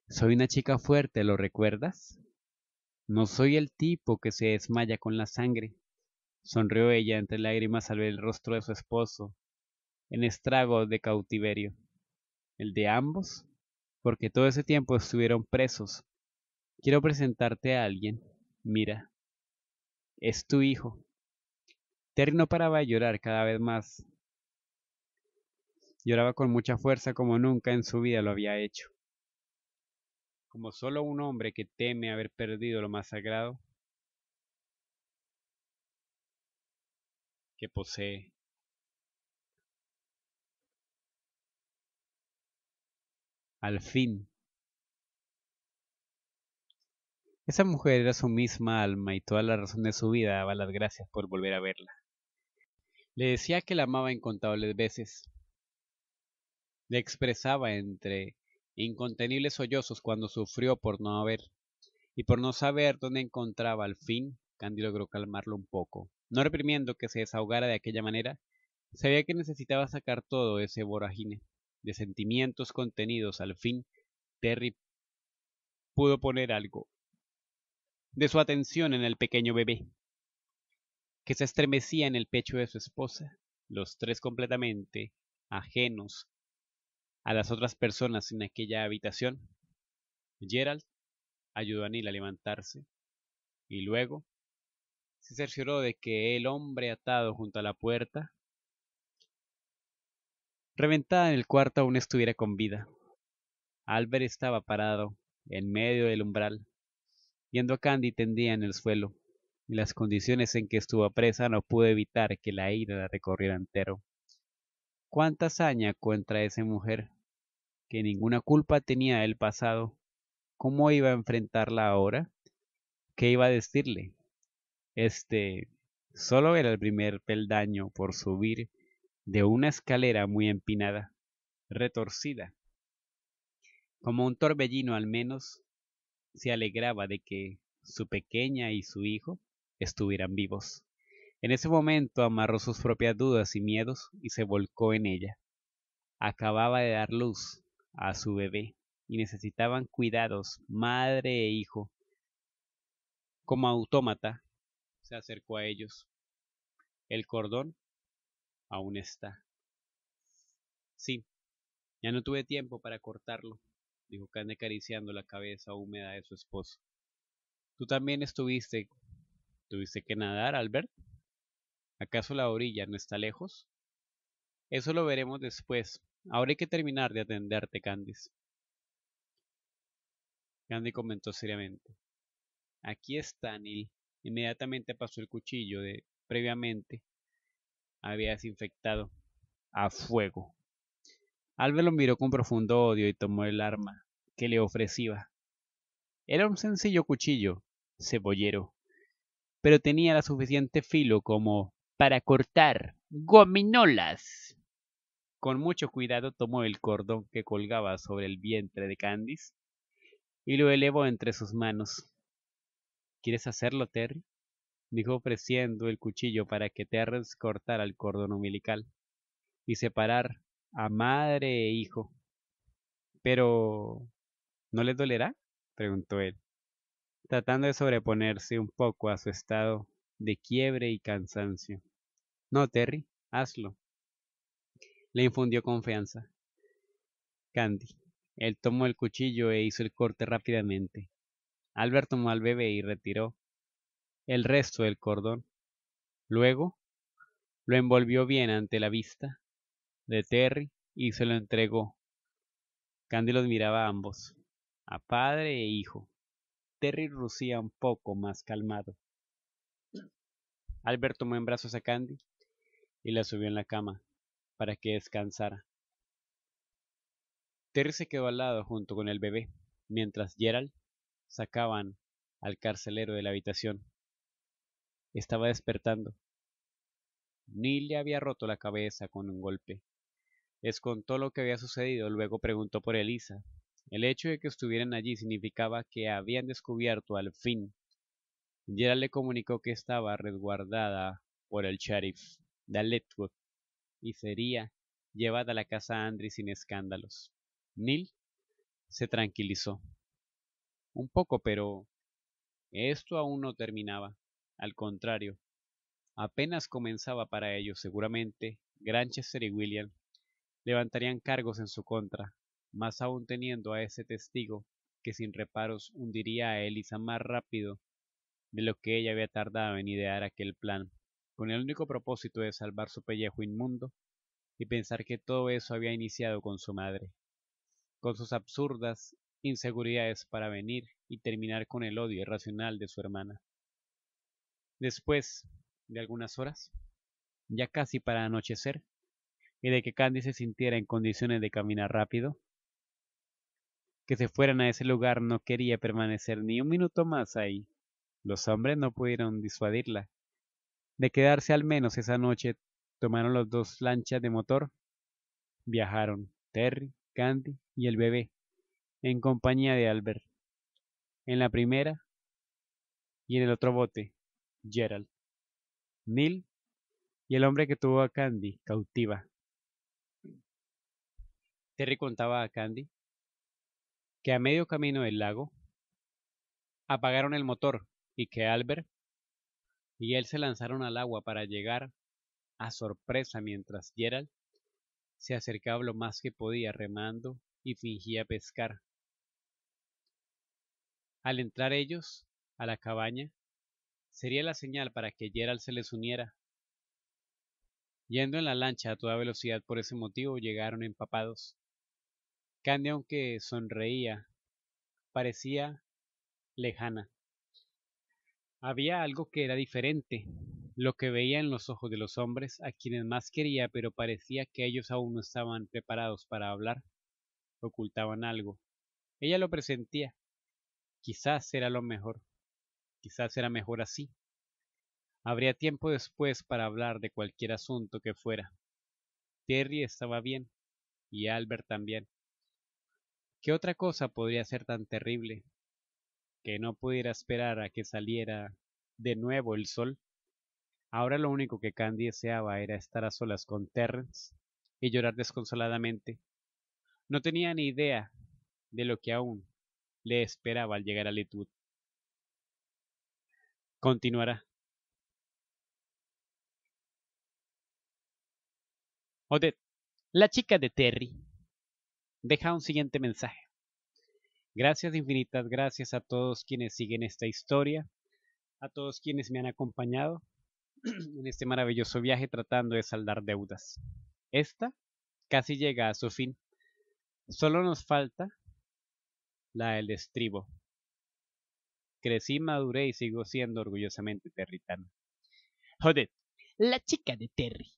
Soy una chica fuerte, ¿lo recuerdas? No soy el tipo que se desmaya con la sangre. Sonrió ella entre lágrimas al ver el rostro de su esposo, en estrago de cautiverio, el de ambos, porque todo ese tiempo estuvieron presos. Quiero presentarte a alguien, mira, es tu hijo. Terry no paraba a llorar cada vez más. Lloraba con mucha fuerza como nunca en su vida lo había hecho. Como solo un hombre que teme haber perdido lo más sagrado que posee al fin. Esa mujer era su misma alma y toda la razón de su vida daba las gracias por volver a verla. Le decía que la amaba incontables veces. Le expresaba entre incontenibles sollozos cuando sufrió por no haber y por no saber dónde encontraba al fin, Candy logró calmarlo un poco. No reprimiendo que se desahogara de aquella manera, sabía que necesitaba sacar todo ese vorágine de sentimientos contenidos. Al fin, Terry pudo poner algo de su atención en el pequeño bebé, que se estremecía en el pecho de su esposa, los tres completamente ajenos a las otras personas en aquella habitación. Gerald ayudó a Neil a levantarse y luego se cercioró de que el hombre atado junto a la puerta reventada en el cuarto aún estuviera con vida. Albert estaba parado, en medio del umbral, viendo a Candy tendida en el suelo, y las condiciones en que estuvo presa no pudo evitar que la ira la recorriera entero. Cuánta hazaña contra esa mujer, que ninguna culpa tenía del pasado. ¿Cómo iba a enfrentarla ahora? ¿Qué iba a decirle? Este solo era el primer peldaño por subir de una escalera muy empinada, retorcida. Como un torbellino al menos, se alegraba de que su pequeña y su hijo estuvieran vivos. En ese momento amarró sus propias dudas y miedos y se volcó en ella. Acababa de dar luz a su bebé y necesitaban cuidados, madre e hijo. Como autómata, se acercó a ellos. El cordón aún está. Sí, ya no tuve tiempo para cortarlo, dijo Candy acariciando la cabeza húmeda de su esposo. Tú también estuviste... ¿Tuviste que nadar, Albert? ¿Acaso la orilla no está lejos? Eso lo veremos después. Ahora hay que terminar de atenderte, Candice. Candy comentó seriamente. Aquí está Neil. Inmediatamente pasó el cuchillo de previamente había desinfectado a fuego. Albert lo miró con profundo odio y tomó el arma que le ofrecía. Era un sencillo cuchillo, cebollero, pero tenía la suficiente filo como para cortar gominolas. Con mucho cuidado tomó el cordón que colgaba sobre el vientre de Candice y lo elevó entre sus manos. ¿Quieres hacerlo, Terry? dijo ofreciendo el cuchillo para que Terrence cortara el cordón umbilical y separar a madre e hijo. Pero... ¿No les dolerá? preguntó él, tratando de sobreponerse un poco a su estado de quiebre y cansancio. No, Terry, hazlo. Le infundió confianza. Candy. Él tomó el cuchillo e hizo el corte rápidamente. Albert tomó al bebé y retiró el resto del cordón. Luego lo envolvió bien ante la vista de Terry y se lo entregó. Candy los miraba a ambos, a padre e hijo. Terry lucía un poco más calmado. Albert tomó en brazos a Candy y la subió en la cama para que descansara. Terry se quedó al lado junto con el bebé, mientras Gerald sacaban al carcelero de la habitación. Estaba despertando. Neil le había roto la cabeza con un golpe. Les contó lo que había sucedido, luego preguntó por Elisa. El hecho de que estuvieran allí significaba que habían descubierto al fin. Gerald le comunicó que estaba resguardada por el sheriff de y sería llevada a la casa Andri sin escándalos. Neil se tranquilizó. Un poco, pero esto aún no terminaba. Al contrario, apenas comenzaba para ellos seguramente, Granchester y William levantarían cargos en su contra, más aún teniendo a ese testigo que sin reparos hundiría a Elisa más rápido de lo que ella había tardado en idear aquel plan, con el único propósito de salvar su pellejo inmundo y pensar que todo eso había iniciado con su madre, con sus absurdas inseguridades para venir y terminar con el odio irracional de su hermana. Después de algunas horas, ya casi para anochecer, y de que Candy se sintiera en condiciones de caminar rápido, que se fueran a ese lugar no quería permanecer ni un minuto más ahí. Los hombres no pudieron disuadirla. De quedarse al menos esa noche, tomaron las dos lanchas de motor. Viajaron Terry, Candy y el bebé, en compañía de Albert. En la primera y en el otro bote, Gerald, Neil y el hombre que tuvo a Candy cautiva. Terry contaba a Candy que a medio camino del lago apagaron el motor y que Albert y él se lanzaron al agua para llegar a sorpresa mientras Gerald se acercaba lo más que podía remando y fingía pescar. Al entrar ellos a la cabaña, sería la señal para que Gerald se les uniera. Yendo en la lancha a toda velocidad por ese motivo llegaron empapados. Candy, aunque sonreía, parecía lejana. Había algo que era diferente, lo que veía en los ojos de los hombres a quienes más quería, pero parecía que ellos aún no estaban preparados para hablar. Ocultaban algo. Ella lo presentía. Quizás era lo mejor. Quizás era mejor así. Habría tiempo después para hablar de cualquier asunto que fuera. Terry estaba bien, y Albert también. ¿Qué otra cosa podría ser tan terrible? Que no pudiera esperar a que saliera de nuevo el sol. Ahora lo único que Candy deseaba era estar a solas con Terrence y llorar desconsoladamente. No tenía ni idea de lo que aún le esperaba al llegar a Litwood continuará. Odette, la chica de Terry, deja un siguiente mensaje. Gracias infinitas, gracias a todos quienes siguen esta historia, a todos quienes me han acompañado en este maravilloso viaje tratando de saldar deudas. Esta casi llega a su fin. Solo nos falta la del estribo. Crecí, maduré y sigo siendo orgullosamente territano. Joder, la chica de Terry.